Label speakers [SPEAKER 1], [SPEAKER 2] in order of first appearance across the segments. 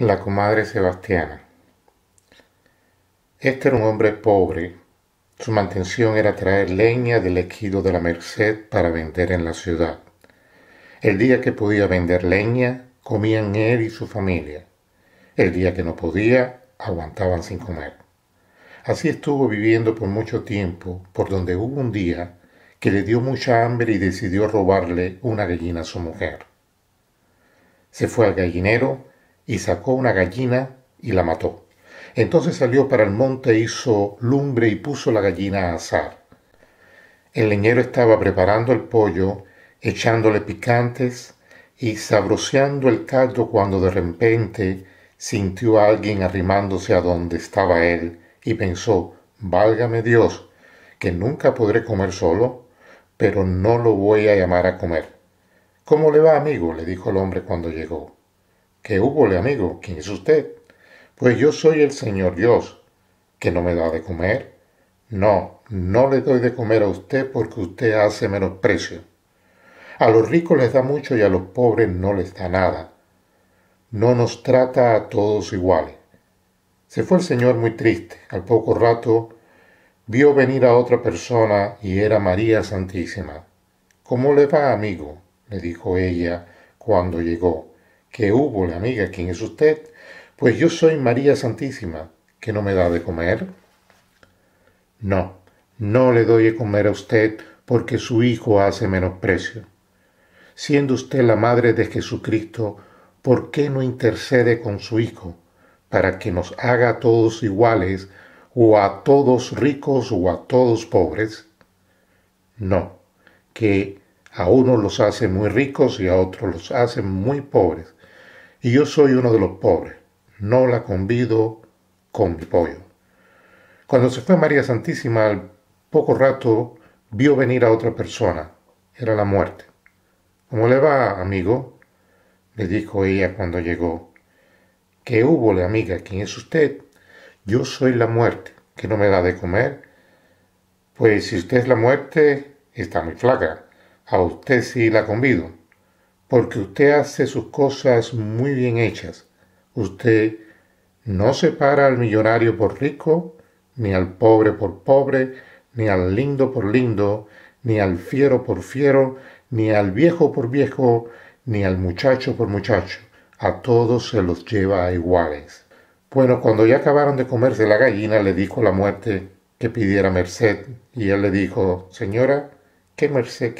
[SPEAKER 1] la comadre Sebastiana. Este era un hombre pobre. Su mantención era traer leña del ejido de la Merced para vender en la ciudad. El día que podía vender leña, comían él y su familia. El día que no podía, aguantaban sin comer. Así estuvo viviendo por mucho tiempo, por donde hubo un día que le dio mucha hambre y decidió robarle una gallina a su mujer. Se fue al gallinero y sacó una gallina y la mató. Entonces salió para el monte, hizo lumbre y puso la gallina a asar. El leñero estaba preparando el pollo, echándole picantes y sabroseando el caldo cuando de repente sintió a alguien arrimándose a donde estaba él y pensó, válgame Dios, que nunca podré comer solo, pero no lo voy a llamar a comer. ¿Cómo le va, amigo? le dijo el hombre cuando llegó. ¿Qué húbole, amigo? ¿Quién es usted? Pues yo soy el Señor Dios, que no me da de comer. No, no le doy de comer a usted porque usted hace menosprecio. A los ricos les da mucho y a los pobres no les da nada. No nos trata a todos iguales. Se fue el Señor muy triste. Al poco rato vio venir a otra persona y era María Santísima. ¿Cómo le va, amigo? le dijo ella cuando llegó que hubo, la amiga, ¿quién es usted? Pues yo soy María Santísima, que no me da de comer. No, no le doy de comer a usted porque su hijo hace menosprecio. Siendo usted la madre de Jesucristo, ¿por qué no intercede con su hijo para que nos haga a todos iguales o a todos ricos o a todos pobres? No, que a unos los hace muy ricos y a otros los hace muy pobres y yo soy uno de los pobres. No la convido con mi pollo. Cuando se fue María Santísima, al poco rato vio venir a otra persona. Era la muerte. ¿Cómo le va, amigo? le dijo ella cuando llegó. ¿Qué hubo, amiga? ¿Quién es usted? Yo soy la muerte, que no me da de comer. Pues si usted es la muerte, está muy flaca. A usted sí la convido porque usted hace sus cosas muy bien hechas. Usted no separa al millonario por rico, ni al pobre por pobre, ni al lindo por lindo, ni al fiero por fiero, ni al viejo por viejo, ni al muchacho por muchacho. A todos se los lleva a iguales. Bueno, cuando ya acabaron de comerse la gallina, le dijo la muerte que pidiera merced, y él le dijo, Señora, ¿qué merced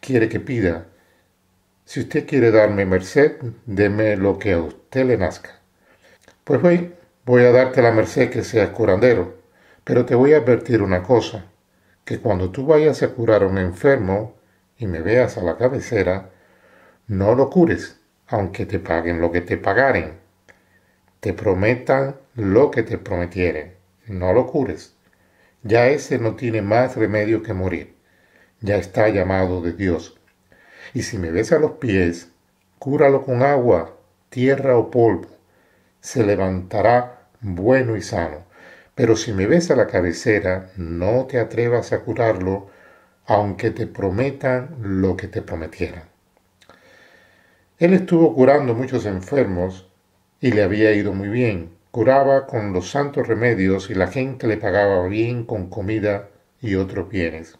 [SPEAKER 1] quiere que pida? Si usted quiere darme merced, deme lo que a usted le nazca. Pues voy, voy a darte la merced que seas curandero, pero te voy a advertir una cosa, que cuando tú vayas a curar a un enfermo y me veas a la cabecera, no lo cures, aunque te paguen lo que te pagaren. Te prometan lo que te prometieren. No lo cures. Ya ese no tiene más remedio que morir. Ya está llamado de Dios y si me besa los pies, cúralo con agua, tierra o polvo. Se levantará bueno y sano. Pero si me besa la cabecera, no te atrevas a curarlo, aunque te prometan lo que te prometieran. Él estuvo curando muchos enfermos y le había ido muy bien. Curaba con los santos remedios y la gente le pagaba bien con comida y otros bienes.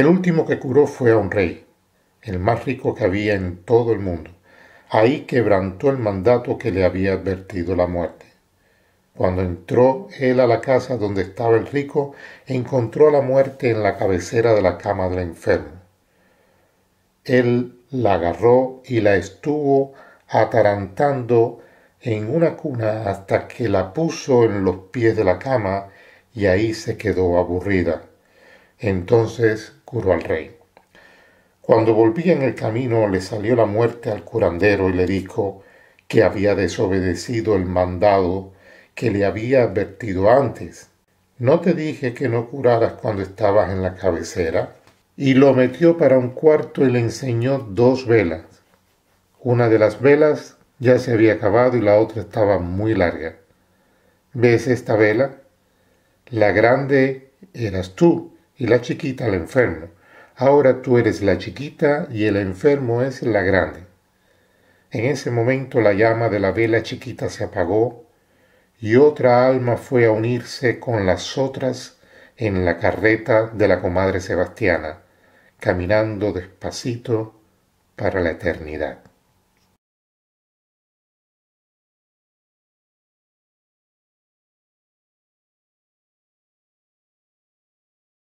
[SPEAKER 1] El último que curó fue a un rey, el más rico que había en todo el mundo. Ahí quebrantó el mandato que le había advertido la muerte. Cuando entró él a la casa donde estaba el rico, encontró a la muerte en la cabecera de la cama del enfermo. Él la agarró y la estuvo atarantando en una cuna hasta que la puso en los pies de la cama y ahí se quedó aburrida. Entonces curó al rey. Cuando volvía en el camino le salió la muerte al curandero y le dijo que había desobedecido el mandado que le había advertido antes. ¿No te dije que no curaras cuando estabas en la cabecera? Y lo metió para un cuarto y le enseñó dos velas. Una de las velas ya se había acabado y la otra estaba muy larga. ¿Ves esta vela? La grande eras tú, y la chiquita al enfermo. Ahora tú eres la chiquita y el enfermo es la grande. En ese momento la llama de la vela chiquita se apagó y otra alma fue a unirse con las otras en la carreta de la comadre Sebastiana, caminando despacito para la eternidad.